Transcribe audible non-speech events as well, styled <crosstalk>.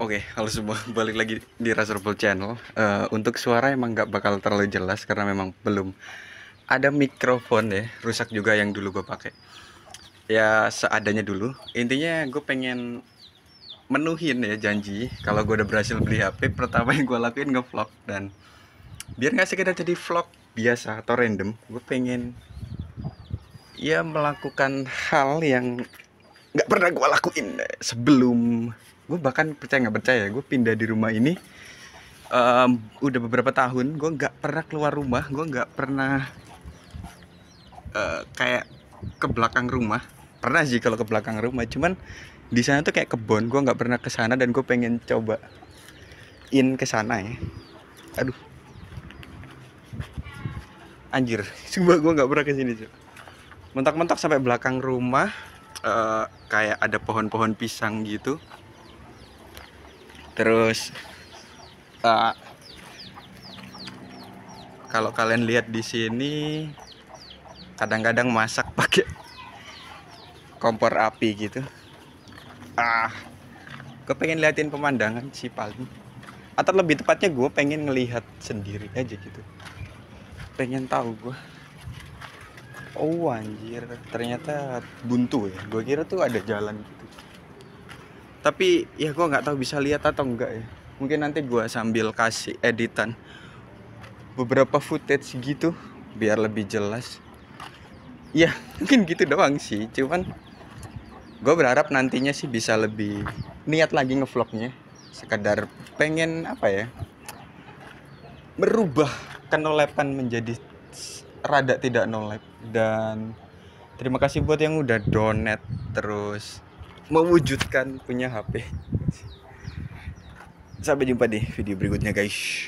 Oke, okay, halo semua, <laughs> balik lagi di Rasurful Channel. Uh, untuk suara emang nggak bakal terlalu jelas karena memang belum ada mikrofon ya, rusak juga yang dulu gue pakai. Ya seadanya dulu. Intinya gue pengen menuhin ya janji kalau gue udah berhasil beli HP pertama yang gue lakuin ngevlog dan biar nggak sekedar jadi vlog biasa atau random, gue pengen ya melakukan hal yang nggak pernah gue lakuin sebelum gue bahkan percaya nggak percaya gue pindah di rumah ini um, udah beberapa tahun gue nggak pernah keluar rumah gue nggak pernah uh, kayak ke belakang rumah pernah sih kalau ke belakang rumah cuman di sana tuh kayak kebun gue nggak pernah kesana dan gue pengen coba in kesana ya aduh anjir <laughs> sumpah gue nggak pernah kesini sih mentok-mentok sampai belakang rumah uh, kayak ada pohon-pohon pisang gitu terus uh, kalau kalian lihat di sini kadang-kadang masak <laughs> pakai kompor api gitu ah kepengen liatin pemandangan si paling atau lebih tepatnya gue pengen ngelihat sendiri aja gitu pengen tahu gue Oh anjir, ternyata buntu ya. Gue kira tuh ada jalan gitu. Tapi ya gue nggak tahu bisa lihat atau enggak ya. Mungkin nanti gue sambil kasih editan beberapa footage gitu biar lebih jelas. Ya <laughs> mungkin gitu doang sih. Cuman gue berharap nantinya sih bisa lebih niat lagi ngevlognya. Sekadar pengen apa ya? Merubah kenolepan menjadi rada tidak no life dan terima kasih buat yang udah donate terus mewujudkan punya HP sampai jumpa di video berikutnya guys